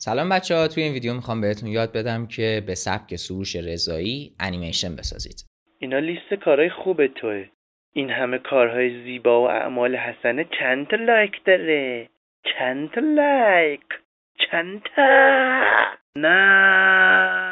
سلام بچه ها توی این ویدیو میخوام بهتون یاد بدم که به سبک سروش رضایی انیمیشن بسازید اینا لیست کارهای خوب توه این همه کارهای زیبا و اعمال حسنه چند لایک داره چند لایک چند نه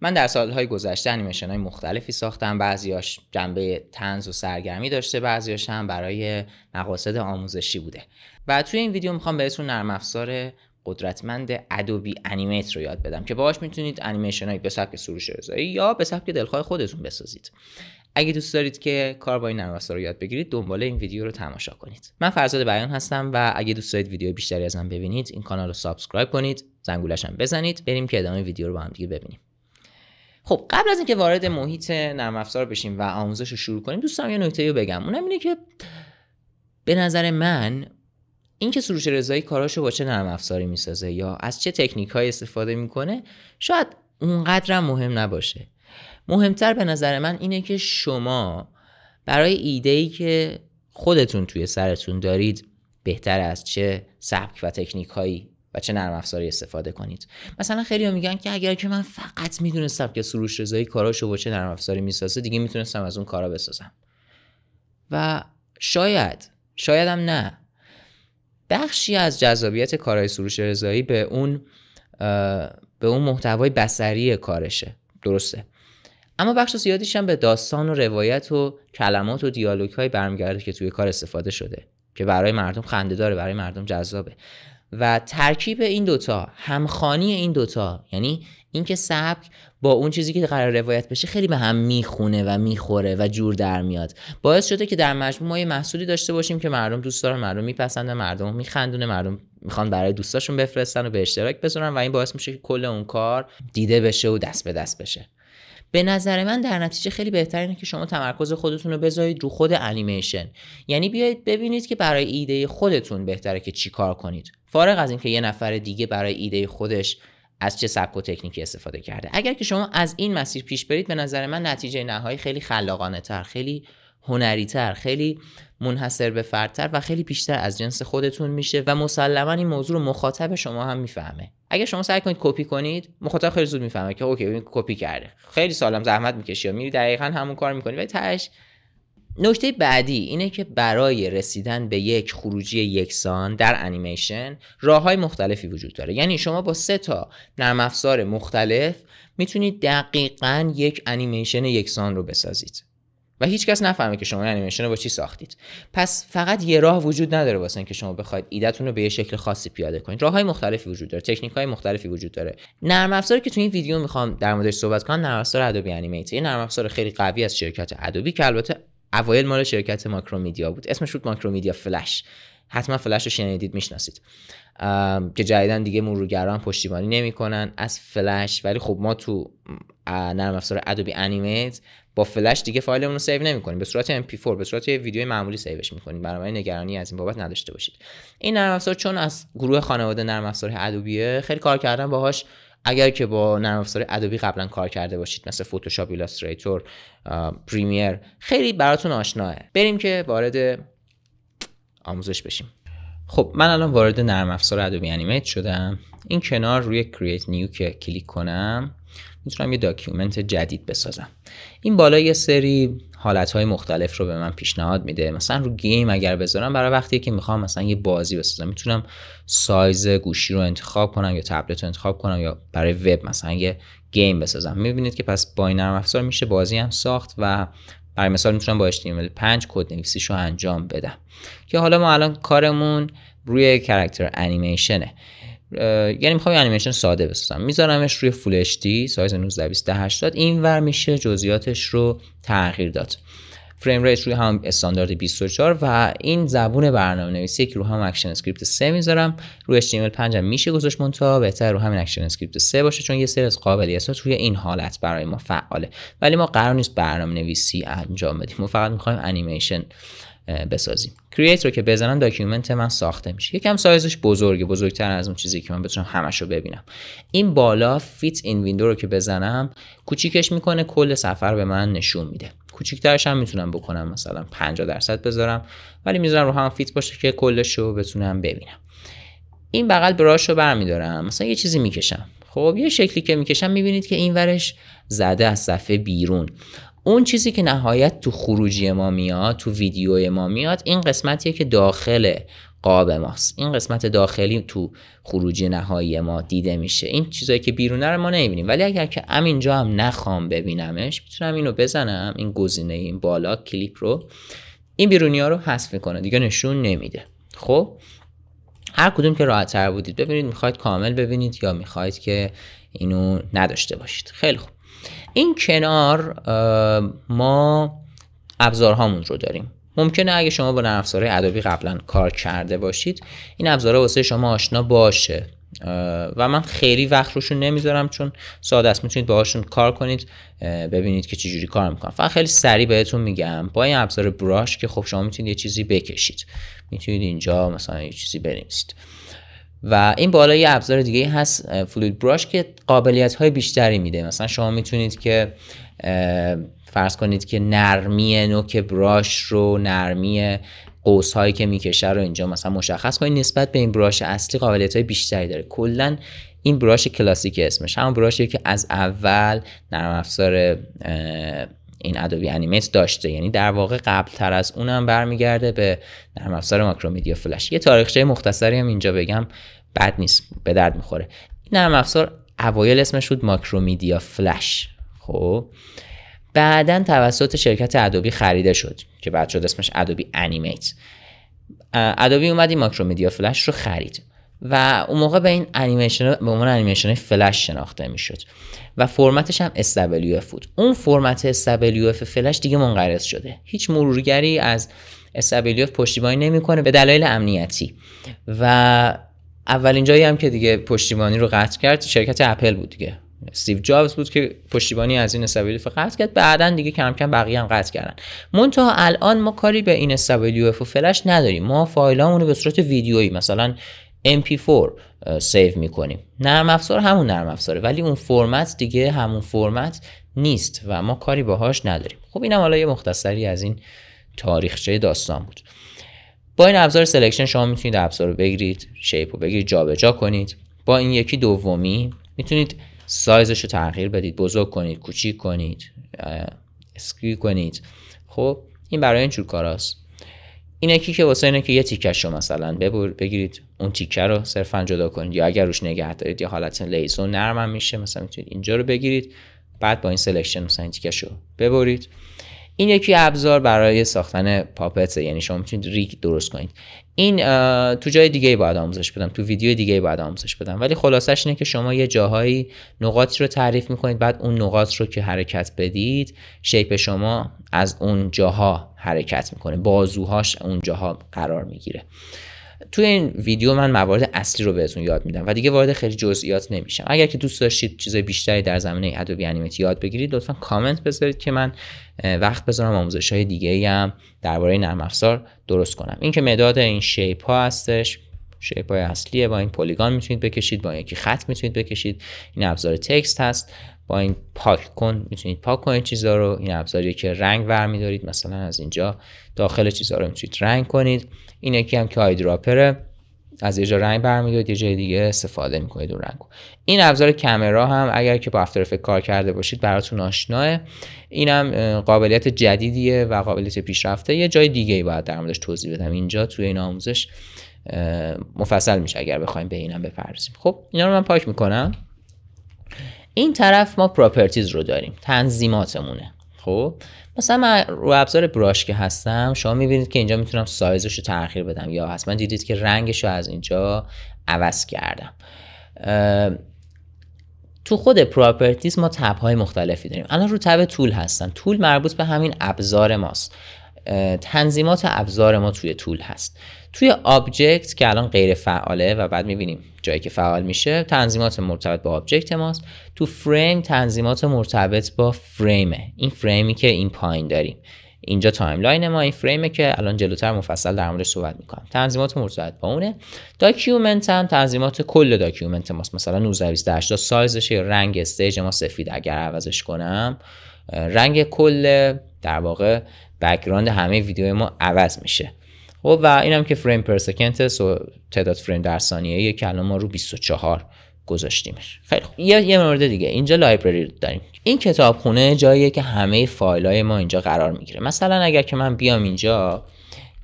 من در سالهای گذشته انیمیشن های مختلفی ساختم بعضیاش جنبه تنز و سرگرمی داشته بعضیاش هم برای مقاصد آموزشی بوده و توی این ویدیو میخوام بهتون نرم افزار قدرتمند ادوبی انیمیت رو یاد بدم که باهاش میتونید انیمیشن به سبک سروش رضایی یا به سبک دلخواه خودتون بسازید اگه دوست دارید که کار با این نرم رو یاد بگیرید دنباله این ویدیو رو تماشا کنید من فرزاد بیان هستم و اگه دوست دارید ویدیو بیشتری از من ببینید این کانال رو سابسکرایب کنید زنگولش هم بزنید بریم که ادامه ویدیو رو با هم دیگه ببینیم خب قبل از اینکه وارد محیط نرم افزار بشیم و آموزش رو شروع کنیم دوستم یه نکته رو بگم اونم اینه که به نظر من اینکه سروش رضایی کاراشو با چه نرم افزاری میسازه یا از چه تکنیک های استفاده میکنه شاید اونقدرم مهم نباشه مهمتر به نظر من اینه که شما برای ایده ای که خودتون توی سرتون دارید بهتر از چه سبک و تکنیک هایی و چه نرم افزاری استفاده کنید مثلا خیلی ها میگن که اگر که من فقط میدونستم که سروش رضایی کاراشو با چه نرم افزاری میسازه دیگه میتونستم از اون کارا بسازم و شاید شایدم نه بخشی از جذابیت کارهای سروش رضایی به اون به اون محتوای بسری کارشه درسته اما بخش زیادیش هم به داستان و روایت و کلمات و دیالوگ های برمیگرده که توی کار استفاده شده که برای مردم خنده داره برای مردم جذابه و ترکیب این دوتا همخانی این دوتا یعنی اینکه سبک با اون چیزی که قرار روایت بشه خیلی به هم میخونه و میخوره و جور در میاد باعث شده که در مجموع ما یه محصولی داشته باشیم که مردم دوست دارن مردم میپسندن مردم میخندونه مردم میخوان برای دوستاشون بفرستن و به اشتراک بذارن و این باعث میشه که کل اون کار دیده بشه و دست به دست بشه به نظر من در نتیجه خیلی بهتر اینه که شما تمرکز خودتون رو بذارید رو خود انیمیشن یعنی بیایید ببینید که برای ایده خودتون بهتره که چی کار کنید فارغ از اینکه یه نفر دیگه برای ایده خودش از چه سبک و تکنیکی استفاده کرده اگر که شما از این مسیر پیش برید به نظر من نتیجه نهایی خیلی خلاقانه تر خیلی هنری تر خیلی منحصر به فردتر و خیلی بیشتر از جنس خودتون میشه و مسلما این موضوع رو مخاطب شما هم میفهمه اگر شما سعی کنید کپی کنید مخاطب خیلی زود میفهمه که اوکی این کپی کرده خیلی سالم زحمت میکشی و میری دقیقا همون کار میکنی و تهش نکته بعدی اینه که برای رسیدن به یک خروجی یکسان در انیمیشن راه های مختلفی وجود داره یعنی شما با سه تا نرم افزار مختلف میتونید دقیقا یک انیمیشن یکسان رو بسازید و هیچکس نفهمه که شما انیمیشن رو با چی ساختید پس فقط یه راه وجود نداره واسه اینکه شما بخواید ایدهتون رو به یه شکل خاصی پیاده کنید راه های مختلفی وجود داره تکنیک های مختلفی وجود داره نرم افزاری که تو این ویدیو میخوام در موردش صحبت کنم نرم افزار ادوبی انیمیت یه نرم افزار خیلی قوی از شرکت ادوبی که البته اوایل مال شرکت ماکرومیدیا بود اسمش بود ماکرومیدیا فلش حتما فلش رو شنیدید میشناسید که جدیدا دیگه مرورگران پشتیبانی نمیکنن از فلش ولی خب ما تو نرم افزار ادوبی انیمیت با فلش دیگه فایلمون رو سیو نمیکنیم به صورت mp4 به صورت یه ویدیو معمولی سیوش میکنیم برای نگرانی از این بابت نداشته باشید این نرم افزار چون از گروه خانواده نرم افزار ادوبیه خیلی کار کردن باهاش اگر که با نرم افزار ادوبی قبلا کار کرده باشید مثل فتوشاپ ایلاستریتور پریمیر خیلی براتون آشناه بریم که وارد آموزش بشیم خب من الان وارد نرم افزار ادوبی انیمیت شدم این کنار روی کرییت نیو که کلیک کنم میتونم یه داکیومنت جدید بسازم این بالا یه سری های مختلف رو به من پیشنهاد میده مثلا رو گیم اگر بذارم برای وقتی که میخوام مثلا یه بازی بسازم میتونم سایز گوشی رو انتخاب کنم یا تبلت رو انتخاب کنم یا برای وب مثلا یه گیم بسازم میبینید که پس با این نرم افزار میشه بازی هم ساخت و برای مثال میتونم با HTML5 کد نویسیش رو انجام بدم که حالا ما الان کارمون روی کرکتر انیمیشنه یعنی میخوام انیمیشن ساده بسازم میذارمش روی فول اچ دی سایز 19 این ور میشه جزئیاتش رو تغییر داد فریم ریت روی هم استاندارد 24 و این زبون برنامه نویسی که رو هم اکشن اسکریپت 3 میذارم روی HTML 5 هم میشه گذاشت مونتا بهتر رو همین اکشن اسکریپت 3 باشه چون یه سری از قابلیت ها توی این حالت برای ما فعاله ولی ما قرار نیست برنامه نویسی انجام بدیم ما فقط میخوایم انیمیشن بسازیم کرییت رو که بزنم داکیومنت من ساخته میشه یکم سایزش بزرگه بزرگتر از اون چیزی که من بتونم همش رو ببینم این بالا فیت این ویندو رو که بزنم کوچیکش میکنه کل سفر به من نشون میده کوچیکترش هم میتونم بکنم مثلا 50 درصد بذارم ولی میذارم رو هم فیت باشه که کلش رو بتونم ببینم این بغل براش رو برمیدارم مثلا یه چیزی میکشم خب یه شکلی که میکشم میبینید که این ورش زده از صفحه بیرون اون چیزی که نهایت تو خروجی ما میاد تو ویدیو ما میاد این قسمتیه که داخل قاب ماست این قسمت داخلی تو خروجی نهایی ما دیده میشه این چیزایی که بیرونه رو ما نمیبینیم ولی اگر که اینجا هم نخوام ببینمش میتونم اینو بزنم این گزینه این بالا کلیپ رو این بیرونی ها رو حذف میکنه دیگه نشون نمیده خب هر کدوم که راحت تر بودید ببینید میخواید کامل ببینید یا میخواید که اینو نداشته باشید خیلی خوب این کنار ما ابزارهامون رو داریم ممکنه اگه شما با نرم افزارهای ادوبی قبلا کار کرده باشید این ابزارها واسه شما آشنا باشه و من خیلی وقت روشون نمیذارم چون ساده است میتونید باهاشون کار کنید ببینید که جوری کار میکنم فقط خیلی سریع بهتون میگم با این ابزار براش که خب شما میتونید یه چیزی بکشید میتونید اینجا مثلا یه چیزی بنویسید و این بالا یه ابزار دیگه هست فلوید براش که قابلیت های بیشتری میده مثلا شما میتونید که فرض کنید که نرمی نوک براش رو نرمی قوس هایی که میکشه رو اینجا مثلا مشخص کنید نسبت به این براش اصلی قابلیت های بیشتری داره کلا این براش کلاسیک اسمش همون براشی که از اول نرم افزار این ادوبی انیمیت داشته یعنی در واقع قبل تر از اونم برمیگرده به نرم افزار ماکرومدیا فلش یه تاریخچه مختصری هم اینجا بگم بد نیست به درد میخوره این نرم افزار اوایل اسمش بود ماکرومدیا فلش خب بعدا توسط شرکت ادوبی خریده شد که بعد شد اسمش ادوبی انیمیت ادوبی اومد این ماکرومدیا فلش رو خرید و اون موقع به این انیمیشن به عنوان انیمیشن فلش شناخته میشد و فرمتش هم SWF بود اون فرمت SWF فلش دیگه منقرض شده هیچ مرورگری از SWF پشتیبانی نمیکنه به دلایل امنیتی و اولین جایی هم که دیگه پشتیبانی رو قطع کرد شرکت اپل بود دیگه استیو جابز بود که پشتیبانی از این استابلیوف قطع کرد بعدا دیگه کم کم بقیه هم قطع کردن منتها الان ما کاری به این استابلیوف و فلش نداریم ما فایلامونو به صورت ویدیویی مثلا MP4 سیو میکنیم نرم افزار همون نرم افزاره ولی اون فرمت دیگه همون فرمت نیست و ما کاری باهاش نداریم خب اینم حالا یه مختصری از این تاریخچه داستان بود با این ابزار سلکشن شما میتونید ابزار رو بگیرید شیپ رو بگیرید جابجا کنید با این یکی دومی میتونید سایزش رو تغییر بدید بزرگ کنید کوچیک کنید اسکیو کنید خب این برای اینجور کاراست این یکی که واسه اینه که یه تیکش رو مثلا ببر بگیرید اون تیکه رو صرفا جدا کنید یا اگر روش نگه دارید یا حالت لیزون نرمم میشه مثلا میتونید اینجا رو بگیرید بعد با این سلکشن مثلا این تیکش رو ببرید این یکی ابزار برای ساختن پاپت یعنی شما میتونید ریک درست کنید این تو جای دیگه باید آموزش بدم تو ویدیو دیگه باید آموزش بدم ولی خلاصش اینه که شما یه جاهایی نقاط رو تعریف میکنید بعد اون نقاط رو که حرکت بدید شیپ شما از اون جاها حرکت میکنه بازوهاش اون جاها قرار میگیره توی این ویدیو من موارد اصلی رو بهتون یاد میدم و دیگه وارد خیلی جزئیات نمیشم اگر که دوست داشتید چیز بیشتری در زمینه ادوبی انیمیت یاد بگیرید لطفا کامنت بذارید که من وقت بذارم آموزش های دیگه ایم هم درباره نرم افزار درست کنم این که مداد این شیپ ها هستش شیپ های اصلیه با این پلیگان میتونید بکشید با یکی خط میتونید بکشید این ابزار تکست هست با این پاک کن میتونید پاک کنید چیزا رو این ابزاری که رنگ برمیدارید مثلا از اینجا داخل چیزا رو میتونید رنگ کنید این یکی هم که آیدراپره از یه جا رنگ برمیدارید یه جای دیگه استفاده میکنید اون رنگ این ابزار کامرا هم اگر که با افتر کار کرده باشید براتون آشناه هم قابلیت جدیدیه و قابلیت پیشرفته یه جای دیگه ای باید در موردش توضیح بدم اینجا توی این آموزش مفصل میشه اگر بخوایم به اینم بپردازیم خب اینا رو من پاک میکنم این طرف ما پراپرتیز رو داریم تنظیماتمونه خب مثلا من رو ابزار براش که هستم شما میبینید که اینجا میتونم سایزش رو تغییر بدم یا حتما دیدید که رنگش رو از اینجا عوض کردم تو خود پراپرتیز ما تب های مختلفی داریم الان رو تب طول هستن طول مربوط به همین ابزار ماست تنظیمات ابزار ما توی تول هست توی آبجکت که الان غیر فعاله و بعد میبینیم جایی که فعال میشه تنظیمات مرتبط با آبجکت ماست تو فریم تنظیمات مرتبط با فریمه این فریمی که این پایین داریم اینجا تایملاین ما این فریمه که الان جلوتر مفصل در موردش صحبت میکنم تنظیمات مرتبط با اونه داکیومنت هم تنظیمات کل داکیومنت ماست مثلا تا سایزش رنگ استیج ما سفید اگر عوضش کنم رنگ کل در واقع بکگراند همه ویدیو ما عوض میشه خب و اینم که فریم پر و تعداد فریم در ثانیه که الان ما رو 24 گذاشتیمش خیلی خوب یه, یه مورد دیگه اینجا لایبرری داریم این کتابخونه جاییه که همه فایل های ما اینجا قرار میگیره مثلا اگر که من بیام اینجا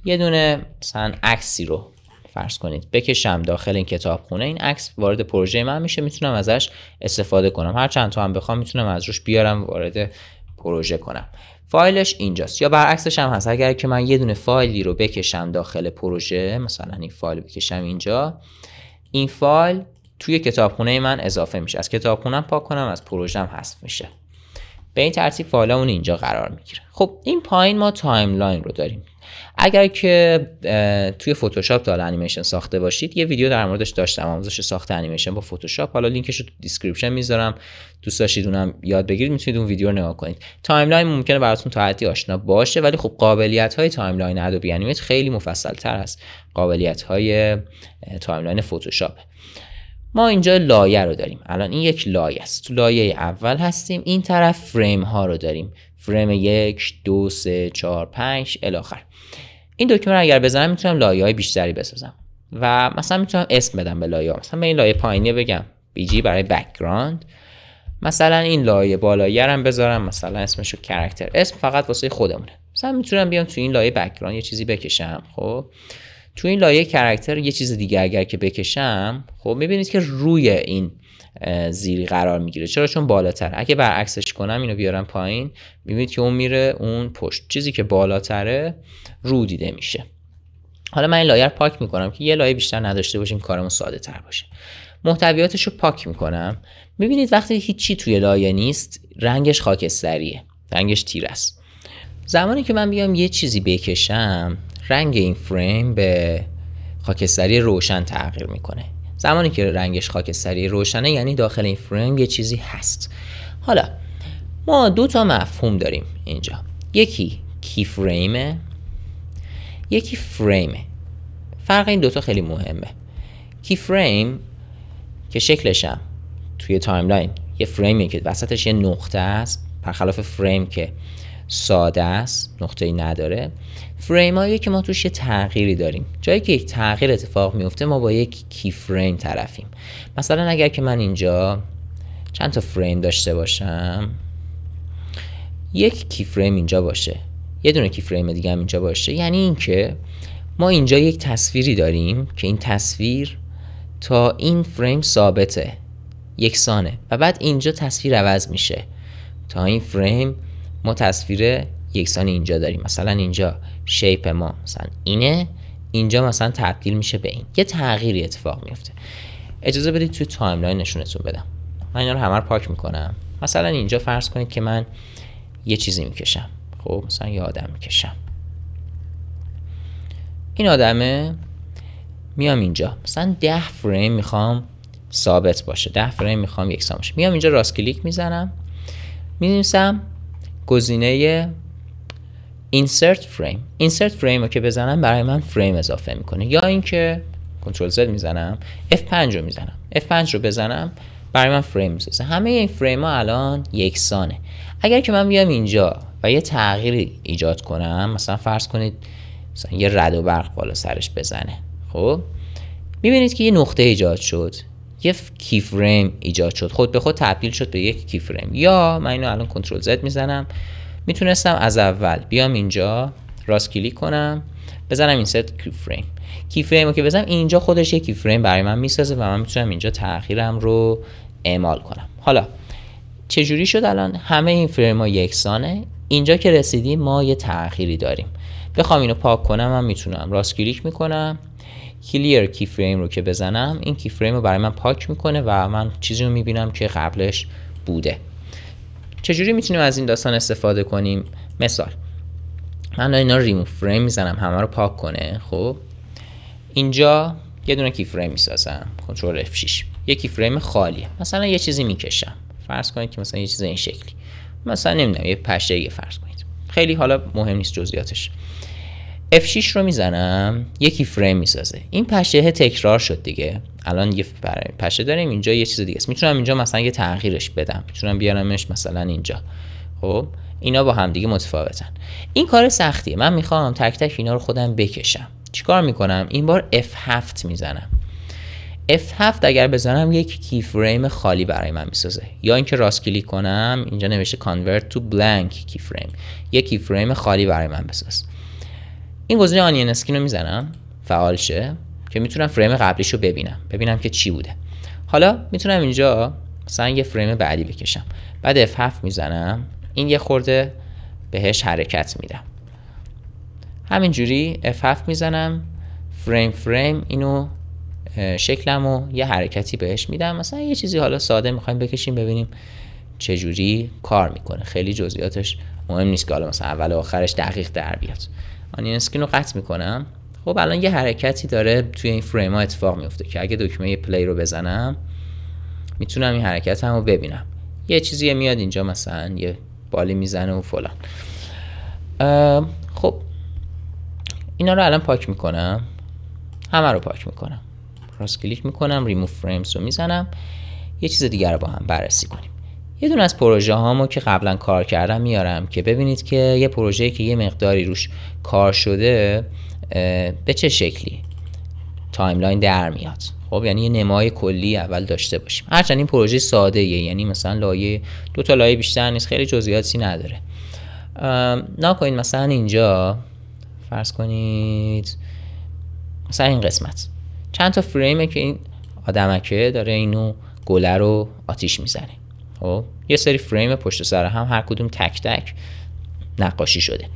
یه دونه مثلا عکسی رو فرض کنید بکشم داخل این کتابخونه این عکس وارد پروژه من میشه میتونم ازش استفاده کنم هر چند تا هم بخوام میتونم از روش بیارم وارد پروژه کنم فایلش اینجاست یا برعکسش هم هست اگر که من یه دونه فایلی رو بکشم داخل پروژه مثلا این فایل بکشم اینجا این فایل توی کتابخونه من اضافه میشه از کتابخونم پاک کنم از پروژم حذف میشه به این ترتیب فایل اون اینجا قرار میگیره خب این پایین ما تایملاین رو داریم اگر که توی فتوشاپ تا انیمیشن ساخته باشید یه ویدیو در موردش داشتم آموزش ساخت انیمیشن با فتوشاپ حالا لینکش رو دیسکریپشن میذارم دوست داشتید اونم یاد بگیرید میتونید اون ویدیو رو نگاه کنید تایملاین ممکنه براتون تا حدی آشنا باشه ولی خب قابلیت های تایملاین ادوبی انیمیت خیلی مفصل تر است قابلیت های تایملاین فتوشاپ ما اینجا لایه رو داریم الان این یک لایه است تو لایه اول هستیم این طرف فریم ها رو داریم فریم یک دو سه چهار پنج الاخر این دکمه رو اگر بزنم میتونم لایه های بیشتری بسازم و مثلا میتونم اسم بدم به لایه ها مثلا به این لایه پایینی بگم جی برای بکگراند مثلا این لایه بالایی رو بذارم مثلا اسمش رو کرکتر اسم فقط واسه خودمونه مثلا میتونم بیام تو این لایه بکگراند یه چیزی بکشم خب تو این لایه کرکتر یه چیز دیگه اگر که بکشم خب میبینید که روی این زیری قرار میگیره چرا چون بالاتر اگه برعکسش کنم اینو بیارم پایین میبینید که اون میره اون پشت چیزی که بالاتره رو دیده میشه حالا من این لایه رو پاک میکنم که یه لایه بیشتر نداشته باشیم کارمون ساده تر باشه محتویاتش رو پاک میکنم میبینید وقتی هیچی توی لایه نیست رنگش خاکستریه رنگش تیر است زمانی که من بیام یه چیزی بکشم رنگ این فریم به خاکستری روشن تغییر میکنه زمانی که رنگش خاکستری روشنه یعنی داخل این فریم یه چیزی هست حالا ما دو تا مفهوم داریم اینجا یکی کی فریمه یکی فریمه فرق این دوتا خیلی مهمه کی فریم که شکلشم توی تایملاین یه فریمی که وسطش یه نقطه است برخلاف فریم که ساده است نقطه ای نداره فریم هایی که ما توش یه تغییری داریم جایی که یک تغییر اتفاق میفته ما با یک کی فریم طرفیم مثلا اگر که من اینجا چند تا فریم داشته باشم یک کی فریم اینجا باشه یه دونه کی فریم دیگه هم اینجا باشه یعنی اینکه ما اینجا یک تصویری داریم که این تصویر تا این فریم ثابته یکسانه و بعد اینجا تصویر عوض میشه تا این فریم ما تصویر یکسان اینجا داریم مثلا اینجا شیپ ما مثلا اینه اینجا مثلا تبدیل میشه به این یه تغییری اتفاق میفته اجازه بدید توی تایملاین نشونتون بدم من اینا رو همه پاک میکنم مثلا اینجا فرض کنید که من یه چیزی میکشم خب مثلا یه آدم میکشم این آدمه میام اینجا مثلا ده فریم میخوام ثابت باشه ده فریم میخوام یکسان باشه میام اینجا راست کلیک میزنم مینویسم گزینه insert frame insert frame رو که بزنم برای من فریم اضافه میکنه یا اینکه کنترل زد میزنم F5 رو میزنم F5 رو بزنم برای من فریم میسازه همه این فریم ها الان یکسانه اگر که من بیام اینجا و یه تغییری ایجاد کنم مثلا فرض کنید مثلا یه رد و برق بالا سرش بزنه خب میبینید که یه نقطه ایجاد شد یه کیفریم ایجاد شد خود به خود تبدیل شد به یک کیفریم یا من اینو الان کنترل زد میزنم میتونستم از اول بیام اینجا راست کلیک کنم بزنم این ست کی کیفریم رو که بزنم اینجا خودش یک کیفریم برای من میسازه و من میتونم اینجا تاخیرم رو اعمال کنم حالا چجوری شد الان همه این فریم ها یکسانه اینجا که رسیدیم ما یه تاخیری داریم بخوام اینو پاک کنم من میتونم راست کلیک میکنم کلیر کی فریم رو که بزنم این کی فریم رو برای من پاک میکنه و من چیزی رو میبینم که قبلش بوده چجوری میتونیم از این داستان استفاده کنیم مثال من اینا رو فریم میزنم همه رو پاک کنه خب اینجا یه دونه کی فریم میسازم کنترل F6 یه کی فریم خالیه مثلا یه چیزی میکشم فرض کنید که مثلا یه چیز این شکلی مثلا نمیدونم یه پشه فرض کنید خیلی حالا مهم نیست جزئیاتش F6 رو میزنم یکی فریم میسازه این پشه تکرار شد دیگه الان یه پشه داریم اینجا یه چیز دیگه است میتونم اینجا مثلا یه تغییرش بدم میتونم بیارمش مثلا اینجا خب اینا با هم دیگه متفاوتن این کار سختیه من میخوام تک تک اینا رو خودم بکشم چیکار میکنم این بار F7 میزنم F7 اگر بزنم یک کی فریم خالی برای من میسازه یا اینکه راست کلیک کنم اینجا نوشته Convert to Blank کی فریم یک کی فریم خالی برای من بسازه این گزینه آنین اسکین رو میزنم فعال شه که میتونم فریم قبلیش رو ببینم ببینم که چی بوده حالا میتونم اینجا مثلا یه فریم بعدی بکشم بعد F7 میزنم این یه خورده بهش حرکت میدم همینجوری F7 میزنم فریم فریم اینو شکلم و یه حرکتی بهش میدم مثلا یه چیزی حالا ساده میخوایم بکشیم ببینیم چجوری کار میکنه خیلی جزئیاتش مهم نیست که حالا مثلا اول آخرش دقیق در بیاد آنین اسکرین رو قطع میکنم خب الان یه حرکتی داره توی این فریم ها اتفاق میفته که اگه دکمه پلی رو بزنم میتونم این حرکت هم رو ببینم یه چیزی میاد اینجا مثلا یه بالی میزنه و فلان خب اینا رو الان پاک میکنم همه رو پاک میکنم راست کلیک میکنم ریموف فریمز رو میزنم یه چیز دیگر رو با هم بررسی کنیم یه دونه از پروژه هامو که قبلا کار کردم میارم که ببینید که یه پروژه که یه مقداری روش کار شده به چه شکلی تایملاین در میاد خب یعنی یه نمای کلی اول داشته باشیم هرچند این پروژه ساده یه. یعنی مثلا لایه دو تا لایه بیشتر نیست خیلی جزئیاتی نداره کنید مثلا اینجا فرض کنید مثلا این قسمت چند تا فریمه که این آدمکه داره اینو گله رو آتیش میزنه خب یه سری فریم پشت سر هم هر کدوم تک تک نقاشی شده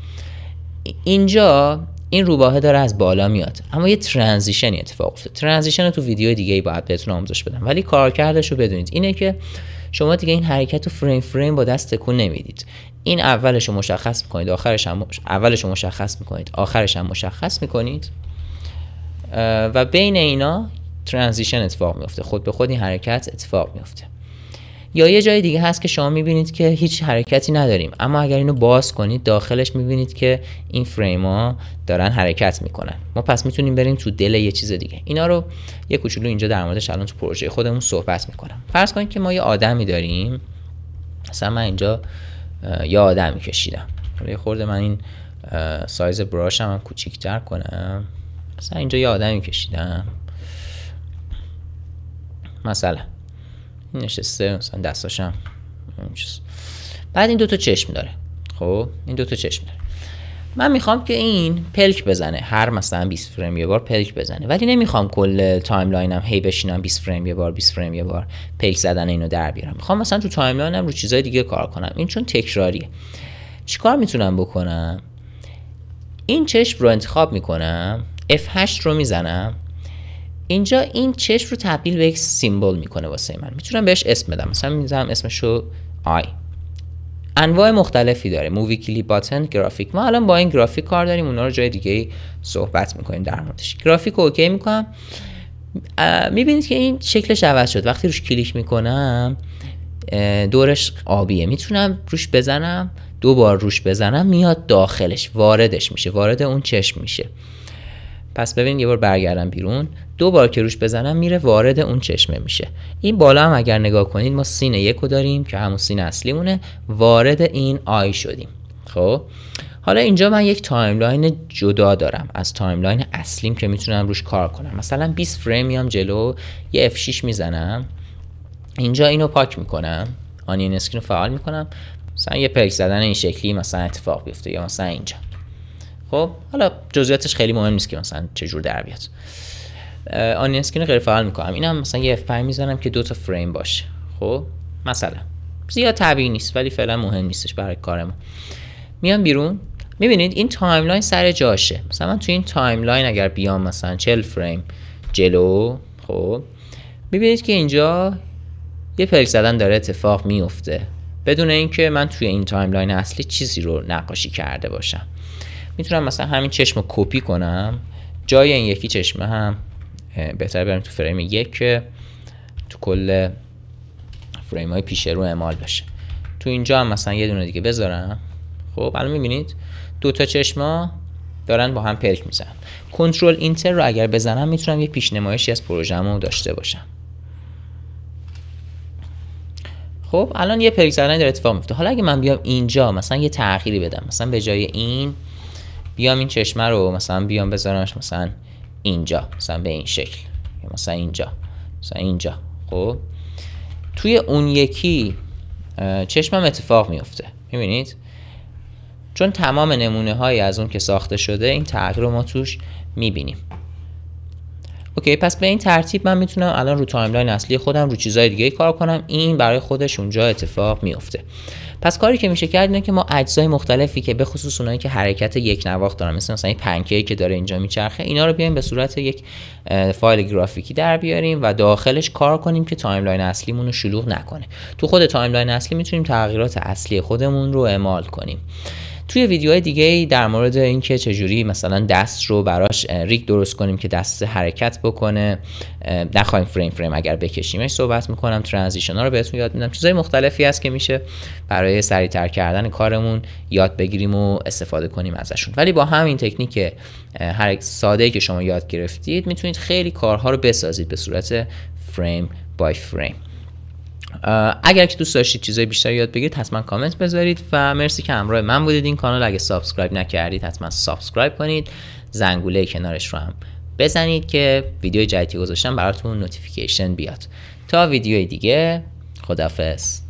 اینجا این روباهه داره از بالا میاد اما یه ترانزیشن اتفاق افتاد ترانزیشن رو تو ویدیو دیگه ای باید بهتون آموزش بدم ولی کارکردش رو بدونید اینه که شما دیگه این حرکت رو فریم فریم با دست تکون نمیدید این اولش رو مشخص میکنید آخرش هم اولش رو مشخص میکنید آخرش هم مشخص میکنید و بین اینا ترانزیشن اتفاق میفته خود به خود این حرکت اتفاق میفته یا یه جای دیگه هست که شما میبینید که هیچ حرکتی نداریم اما اگر اینو باز کنید داخلش میبینید که این فریم دارن حرکت میکنن ما پس میتونیم بریم تو دل یه چیز دیگه اینا رو یه کوچولو اینجا در موردش الان تو پروژه خودمون صحبت میکنم فرض کنید که ما یه آدمی داریم مثلا من اینجا یه آدمی کشیدم یه خورده من این سایز براشم هم کوچیکتر کنم مثلا اینجا یه آدمی کشیدم مثلا نشسته مثلا دستاشم بعد این دوتا چشم داره خب این دوتا چشم داره من میخوام که این پلک بزنه هر مثلا 20 فریم یه بار پلک بزنه ولی نمیخوام کل تایملاینم هی بشینم 20 فریم یه بار 20 فریم یه بار پلک زدن اینو در بیارم میخوام مثلا تو تایم لاینم رو چیزای دیگه کار کنم این چون تکراریه چیکار میتونم بکنم این چشم رو انتخاب میکنم F8 رو میزنم اینجا این چشم رو تبدیل به یک سیمبل میکنه واسه من میتونم بهش اسم بدم مثلا میذارم رو آی انواع مختلفی داره مووی کلی باتن گرافیک ما الان با این گرافیک کار داریم اونا رو جای دیگه صحبت میکنیم در موردش گرافیک رو اوکی میکنم میبینید که این شکلش عوض شد وقتی روش کلیک میکنم دورش آبیه میتونم روش بزنم دو بار روش بزنم میاد داخلش واردش میشه وارد اون چشم میشه پس ببین یه بار برگردم بیرون دو بار که روش بزنم میره وارد اون چشمه میشه این بالا هم اگر نگاه کنید ما سین یکو داریم که همون سین اصلیمونه وارد این آی شدیم خب حالا اینجا من یک تایملاین جدا دارم از تایملاین اصلیم که میتونم روش کار کنم مثلا 20 فریم میام جلو یه F6 میزنم اینجا اینو پاک میکنم آنین اسکرین رو فعال میکنم مثلا یه زدن این شکلی مثلا اتفاق بیفته یا مثلا اینجا خب حالا جزئیاتش خیلی مهم نیست که مثلا چه جور در بیاد آن اسکرین غیر فعال میکنم اینم مثلا یه F5 میزنم که دو تا فریم باشه خب مثلا زیاد طبیعی نیست ولی فعلا مهم نیستش برای کار ما میام بیرون میبینید این تایملاین سر جاشه مثلا من تو این تایملاین اگر بیام مثلا 40 فریم جلو خب میبینید که اینجا یه پلک زدن داره اتفاق می‌افته، بدون اینکه من توی این تایملاین اصلی چیزی رو نقاشی کرده باشم میتونم مثلا همین چشم رو کپی کنم جای این یکی چشمه هم بهتر برم تو فریم یک تو کل فریم های پیش رو اعمال بشه تو اینجا هم مثلا یه دونه دیگه بذارم خب الان میبینید دو تا چشما دارن با هم پرک میزن کنترل اینتر رو اگر بزنم میتونم یه پیشنمایشی از پروژه‌مو داشته باشم خب الان یه پرک زدن داره اتفاق میفته حالا اگه من بیام اینجا مثلا یه تغییری بدم مثلا به جای این بیام این چشمه رو مثلا بیام بذارمش مثلا اینجا مثلا به این شکل مثلا اینجا مثلا اینجا خب توی اون یکی چشمم اتفاق میفته میبینید چون تمام نمونه هایی از اون که ساخته شده این تغییر رو ما توش میبینیم اوکی پس به این ترتیب من میتونم الان رو تایملاین اصلی خودم رو چیزای دیگه کار کنم این برای خودش اونجا اتفاق میفته پس کاری که میشه کرد اینه که ما اجزای مختلفی که به خصوص اونایی که حرکت یک نواخت دارن مثل مثلا این پنکیکی که داره اینجا میچرخه اینا رو بیایم به صورت یک فایل گرافیکی در بیاریم و داخلش کار کنیم که تایملاین اصلیمون رو شلوغ نکنه تو خود تایملاین اصلی میتونیم تغییرات اصلی خودمون رو اعمال کنیم توی ویدیوهای دیگه در مورد اینکه چجوری مثلا دست رو براش ریک درست کنیم که دست حرکت بکنه نخواهیم فریم فریم اگر بکشیمش صحبت میکنم ترانزیشن ها رو بهتون یاد میدم چیزای مختلفی هست که میشه برای سریعتر کردن کارمون یاد بگیریم و استفاده کنیم ازشون ولی با همین تکنیک هر ساده که شما یاد گرفتید میتونید خیلی کارها رو بسازید به صورت فریم بای فریم اگر که دوست داشتید چیزای بیشتر یاد بگیرید حتما کامنت بذارید و مرسی که همراه من بودید این کانال اگه سابسکرایب نکردید حتما سابسکرایب کنید زنگوله کنارش رو هم بزنید که ویدیو جدیدی گذاشتم براتون نوتیفیکیشن بیاد تا ویدیو دیگه خدافظ